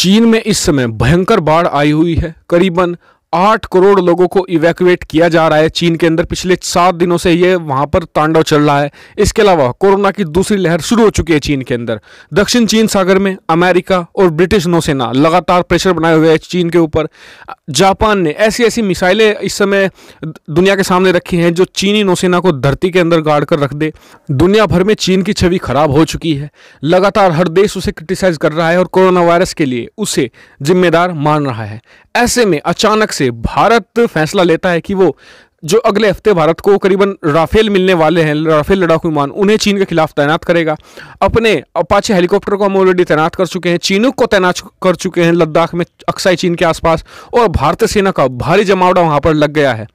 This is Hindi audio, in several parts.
चीन में इस समय भयंकर बाढ़ आई हुई है करीबन आठ करोड़ लोगों को इवैक्यूएट किया जा रहा है चीन के अंदर पिछले सात दिनों से ये वहां पर तांडव चल रहा है इसके अलावा कोरोना की दूसरी लहर शुरू हो चुकी है चीन के अंदर दक्षिण चीन सागर में अमेरिका और ब्रिटिश नौसेना लगातार प्रेशर बनाए हुए है चीन के ऊपर जापान ने ऐसी ऐसी मिसाइलें इस समय दुनिया के सामने रखी हैं जो चीनी नौसेना को धरती के अंदर गाड़ कर रख दे दुनिया भर में चीन की छवि खराब हो चुकी है लगातार हर देश उसे क्रिटिसाइज कर रहा है और कोरोना वायरस के लिए उसे जिम्मेदार मान रहा है ऐसे में अचानक से भारत फैसला लेता है कि वो जो अगले हफ्ते भारत को करीबन राफेल मिलने वाले हैं राफेल लड़ाकू विमान उन्हें चीन के खिलाफ तैनात करेगा अपने अपाचे हेलीकॉप्टर को हम ऑलरेडी तैनात कर चुके हैं चीनों को तैनात कर चुके हैं लद्दाख में अक्साई चीन के आसपास और भारतीय सेना का भारी जमावड़ा वहाँ पर लग गया है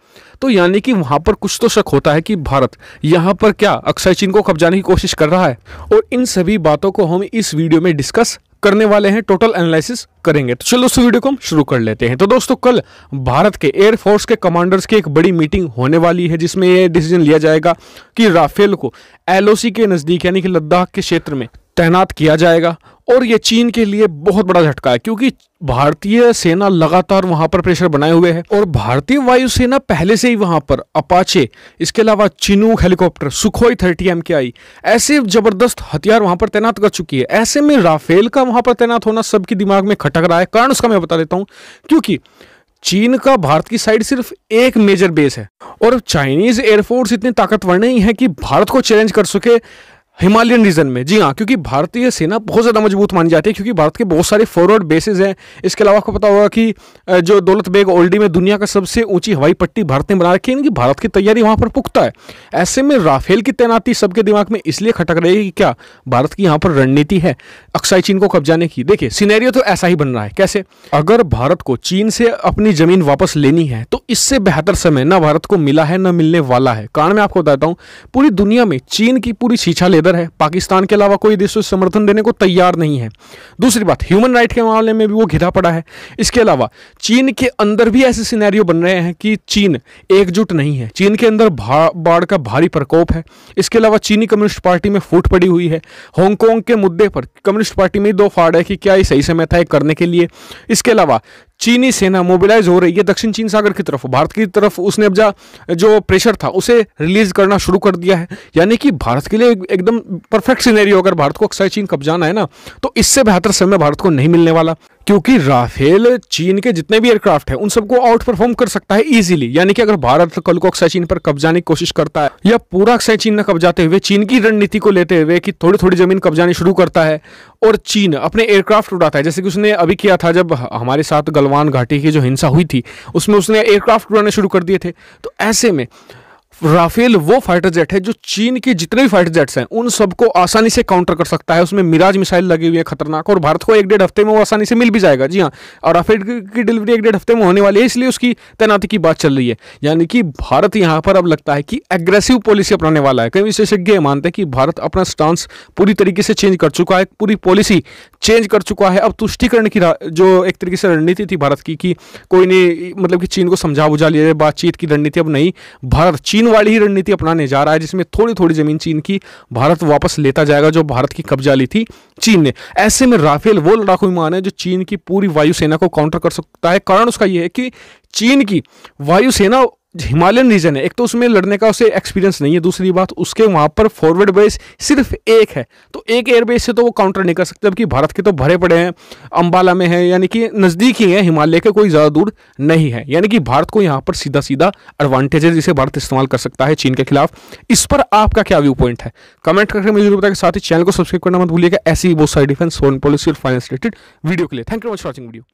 तो यानी कि वहां पर कुछ तो शक होता है कि भारत यहां पर क्या अक्षय चीन को कब्जाने की कोशिश कर रहा है और इन सभी बातों को हम इस वीडियो में डिस्कस करने वाले हैं टोटल एनालिसिस करेंगे तो चलो दोस्तों वीडियो को हम शुरू कर लेते हैं तो दोस्तों कल भारत के एयरफोर्स के कमांडर्स की एक बड़ी मीटिंग होने वाली है जिसमें यह डिसीजन लिया जाएगा कि राफेल को एलओसी के नज़दीक यानी कि लद्दाख के क्षेत्र में तैनात किया जाएगा और ये चीन के लिए बहुत बड़ा झटका है क्योंकि भारतीय सेना लगातार वहां पर प्रेशर बनाए हुए है और भारतीय वायुसेना पहले से ही वहां पर अपाचे इसके अलावा Chinook helicopter Sukhoi thirty M K I ऐसे जबरदस्त हथियार वहां पर तैनात कर चुकी है ऐसे में राफेल का वहां पर तैनात होना सबके दिमाग में खटक रहा है कारण उसका मैं बता देता हूं क्योंकि चीन का भारत की साइड सिर्फ एक मेजर बेस है और चाइनीज एयरफोर्स इतनी ताकतवर नहीं है कि भारत को चैलेंज कर सके हिमालयन रीजन में जी हाँ क्योंकि भारतीय सेना बहुत ज़्यादा मजबूत मानी जाती है क्योंकि भारत के बहुत सारे फॉरवर्ड बेसिस हैं इसके अलावा आपको पता होगा कि जो दौलत बेग ओल्डी में दुनिया का सबसे ऊंची हवाई पट्टी भारत ने बना रखी है इनकी भारत की तैयारी वहाँ पर पुख्ता है ऐसे में राफेल की तैनाती सबके दिमाग में इसलिए खटक रही है कि क्या भारत की यहाँ पर रणनीति है अक्साई चीन को कब्जाने की देखिए सीनेरियो तो ऐसा ही बन रहा है कैसे अगर भारत को चीन से अपनी ज़मीन वापस लेनी है तो इससे बेहतर समय न भारत को मिला है न मिलने वाला है कारण मैं आपको बताता हूँ पूरी दुनिया में चीन की पूरी शीछा ले निडर है पाकिस्तान के अलावा कोई देश समर्थन देने को तैयार नहीं है दूसरी बात ह्यूमन राइट के मामले में भी वो घिरा पड़ा है इसके अलावा चीन के अंदर भी ऐसे सिनेरियो बन रहे हैं कि चीन एकजुट नहीं है चीन के अंदर बाढ़ का भारी प्रकोप है इसके अलावा चीनी कम्युनिस्ट पार्टी में फूट पड़ी हुई है हांगकॉन्ग के मुद्दे पर कम्युनिस्ट पार्टी में दो फाड़ है कि क्या ये सही समय था करने के लिए इसके अलावा चीनी सेना मोबिलाइज हो रही है दक्षिण चीन सागर की तरफ भारत की तरफ उसने अब जो प्रेशर था उसे रिलीज करना शुरू कर दिया है यानी कि भारत के लिए एकदम परफेक्ट सिनेरियो अगर भारत को अक्सर चीन कब जाना है ना तो इससे बेहतर समय भारत को नहीं मिलने वाला क्योंकि राफेल चीन के जितने भी एयरक्राफ्ट है उन सबको आउट परफॉर्म कर सकता है इजीली यानी कि अगर भारत कल को अक्सर चीन पर कब्जाने की कोशिश करता है या पूरा अक्सर चीन न कब्जाते हुए चीन की रणनीति को लेते हुए कि थोड़ी थोड़ी जमीन कब्जाने शुरू करता है और चीन अपने एयरक्राफ्ट उड़ाता है जैसे कि उसने अभी किया था जब हमारे साथ गलवान घाटी की जो हिंसा हुई थी उसमें उसने एयरक्राफ्ट उड़ाने शुरू कर दिए थे तो ऐसे में राफेल वो फाइटर जेट है जो चीन के जितने भी फाइटर जेट्स हैं उन सबको आसानी से काउंटर कर सकता है उसमें मिराज मिसाइल लगी हुई है खतरनाक और भारत को एक डेढ़ हफ्ते में वो आसानी से मिल भी जाएगा जी हाँ और राफेल की डिलीवरी एक डेढ़ हफ्ते में होने वाली है इसलिए उसकी तैनाती की बात चल रही है यानी कि भारत यहाँ पर अब लगता है कि एग्रेसिव पॉलिसी अपनाने वाला है कई विशेषज्ञ मानते हैं कि भारत अपना स्टांस पूरी तरीके से चेंज कर चुका है पूरी पॉलिसी चेंज कर चुका है अब तुष्टिकरण की जो एक तरीके से रणनीति थी भारत की कि कोई नहीं मतलब कि चीन को समझा बुझा लिया बातचीत की रणनीति अब नहीं भारत चीन चीन वाली ही रणनीति अपनाने जा रहा है जिसमें थोड़ी थोड़ी जमीन चीन की भारत वापस लेता जाएगा जो भारत की कब्जा ली थी चीन ने ऐसे में राफेल वो लड़ाकू विमान है जो चीन की पूरी वायुसेना को काउंटर कर सकता है कारण उसका यह है कि चीन की वायुसेना हिमालयन रीजन है एक तो उसमें लड़ने का उसे एक्सपीरियंस नहीं है दूसरी बात उसके वहां पर फॉरवर्ड बेस सिर्फ एक है तो एक एयरबेस से तो वो काउंटर नहीं कर सकते जबकि भारत के तो भरे पड़े हैं अंबाला में है यानी कि नज़दीक ही है हिमालय के कोई ज़्यादा दूर नहीं है यानी कि भारत को यहां पर सीधा सीधा एडवांटेज है जिसे भारत इस्तेमाल कर सकता है चीन के खिलाफ इस पर आपका क्या व्यू पॉइंट है कमेंट करके मुझे जरूर बताया साथ ही चैनल को सब्सक्राइब करना मत भूलिएगा ऐसी बहुत सारी डिफेंस फॉरन पॉलिसी और फाइनेंस रिलेटेड वीडियो के लिए thank you much watching video